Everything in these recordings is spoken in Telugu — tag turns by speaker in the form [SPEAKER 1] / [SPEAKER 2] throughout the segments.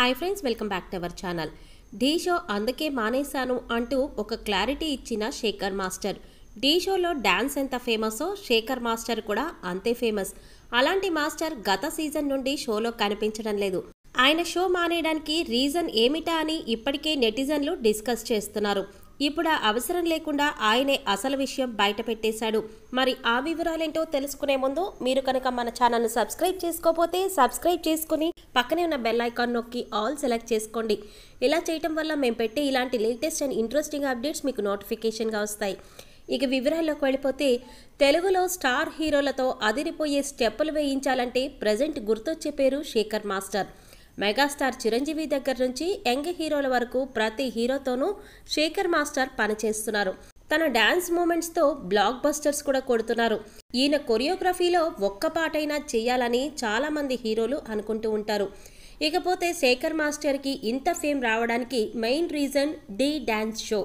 [SPEAKER 1] hi friends welcome back to our channel Dhee show అందుకే మానేశాను అంటూ ఒక క్లారిటీ ఇచ్చిన శేఖర్ మాస్టర్ ఢీ షోలో డ్యాన్స్ ఎంత ఫేమసో శేఖర్ మాస్టర్ కూడా అంతే ఫేమస్ అలాంటి మాస్టర్ గత సీజన్ నుండి షోలో కనిపించడం లేదు ఆయన షో మానేయడానికి రీజన్ ఏమిటా అని ఇప్పటికే నెటిజన్లు డిస్కస్ చేస్తున్నారు ఇప్పుడు ఆ అవసరం లేకుండా ఆయనే అసలు విషయం బయట పెట్టేశాడు మరి ఆ వివరాలేంటో తెలుసుకునే ముందు మీరు కనుక మన ఛానల్ను సబ్స్క్రైబ్ చేసుకోకపోతే సబ్స్క్రైబ్ చేసుకుని పక్కనే ఉన్న బెల్ ఐకాన్ నొక్కి ఆల్ సెలెక్ట్ చేసుకోండి ఇలా చేయటం వల్ల మేము పెట్టే ఇలాంటి లేటెస్ట్ అండ్ ఇంట్రెస్టింగ్ అప్డేట్స్ మీకు నోటిఫికేషన్గా వస్తాయి ఇక వివరాల్లోకి వెళ్ళిపోతే తెలుగులో స్టార్ హీరోలతో అదిరిపోయే స్టెప్పులు వేయించాలంటే ప్రజెంట్ గుర్తొచ్చే పేరు శేఖర్ మాస్టర్ మెగాస్టార్ చిరంజీవి దగ్గర నుంచి యంగ్ హీరోల వరకు ప్రతి హీరోతోనూ శేఖర్ మాస్టర్ పనిచేస్తున్నారు తన డ్యాన్స్ మూమెంట్స్తో బ్లాక్ బస్టర్స్ కూడా కొడుతున్నారు ఈయన కొరియోగ్రఫీలో ఒక్క పాటైనా చేయాలని చాలామంది హీరోలు అనుకుంటూ ఉంటారు ఇకపోతే శేఖర్ మాస్టర్కి ఇంత ఫేమ్ రావడానికి main reason the dance show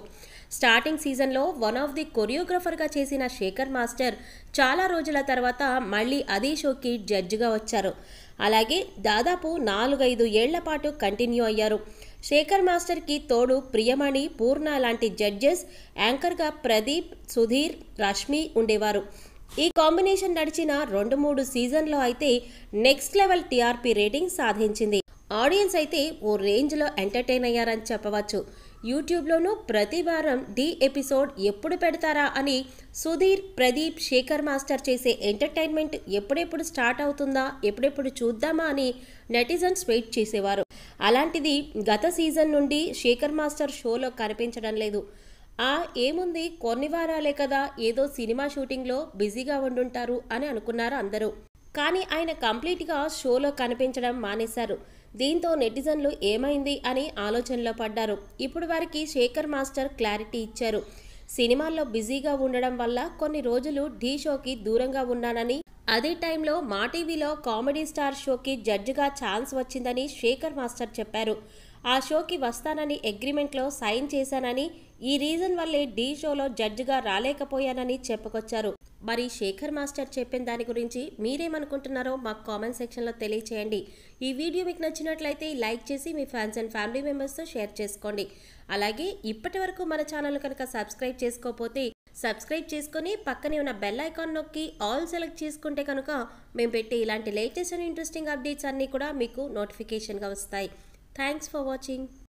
[SPEAKER 1] starting సీజన్లో వన్ ఆఫ్ ది కొరియోగ్రఫర్గా చేసిన శేఖర్ మాస్టర్ చాలా రోజుల తర్వాత మళ్ళీ అదే షోకి జడ్జిగా వచ్చారు అలాగే దాదాపు నాలుగైదు ఏళ్ల పాటు కంటిన్యూ అయ్యారు శేఖర్ మాస్టర్కి తోడు ప్రియమణి పూర్ణ లాంటి జడ్జెస్ యాంకర్గా ప్రదీప్ సుధీర్ రష్మి ఉండేవారు ఈ కాంబినేషన్ నడిచిన రెండు మూడు సీజన్లో అయితే నెక్స్ట్ లెవెల్ టీఆర్పీ రేటింగ్ సాధించింది ఆడియన్స్ అయితే ఓ రేంజ్లో ఎంటర్టైన్ అయ్యారని చెప్పవచ్చు యూట్యూబ్లోనూ ప్రతి వారం డి ఎపిసోడ్ ఎప్పుడు పెడతారా అని సుధీర్ ప్రదీప్ శేఖర్ మాస్టర్ చేసే ఎంటర్టైన్మెంట్ ఎప్పుడెప్పుడు స్టార్ట్ అవుతుందా ఎప్పుడెప్పుడు చూద్దామా అని నెటిజన్స్ వెయిట్ చేసేవారు అలాంటిది గత సీజన్ నుండి శేఖర్ మాస్టర్ షోలో కనిపించడం లేదు ఆ ఏముంది కొన్ని వారాలే కదా ఏదో సినిమా షూటింగ్లో బిజీగా ఉండుంటారు అని అనుకున్నారు అందరూ కానీ ఆయన కంప్లీట్గా షోలో కనిపించడం మానేశారు దీంతో నెటిజన్లు ఏమైంది అని ఆలోచనలో పడ్డారు ఇప్పుడు వారికి శేఖర్ మాస్టర్ క్లారిటీ ఇచ్చారు సినిమాల్లో బిజీగా ఉండడం వల్ల కొన్ని రోజులు ఢీ షోకి దూరంగా ఉన్నానని అదే టైంలో మా టీవీలో కామెడీ స్టార్ షోకి జడ్జిగా ఛాన్స్ వచ్చిందని శేఖర్ మాస్టర్ చెప్పారు ఆ షోకి వస్తానని అగ్రిమెంట్లో సైన్ చేశానని ఈ రీజన్ వల్లే డీ షోలో జడ్జిగా రాలేకపోయానని చెప్పుకొచ్చారు మరి శేఖర్ మాస్టర్ చెప్పిన దాని గురించి మీరేమనుకుంటున్నారో మాకు కామెంట్ సెక్షన్లో తెలియచేయండి ఈ వీడియో మీకు నచ్చినట్లయితే లైక్ చేసి మీ ఫ్యాన్స్ అండ్ ఫ్యామిలీ మెంబర్స్తో షేర్ చేసుకోండి అలాగే ఇప్పటి మన ఛానల్ కనుక సబ్స్క్రైబ్ చేసుకోకపోతే సబ్స్క్రైబ్ చేసుకుని పక్కనే ఉన్న బెల్ ఐకాన్ నొక్కి ఆల్ సెలెక్ట్ చేసుకుంటే కనుక మేము పెట్టే ఇలాంటి లేటెస్ట్ అండ్ ఇంట్రెస్టింగ్ అప్డేట్స్ అన్నీ కూడా మీకు నోటిఫికేషన్గా వస్తాయి థ్యాంక్స్ ఫర్ వాచింగ్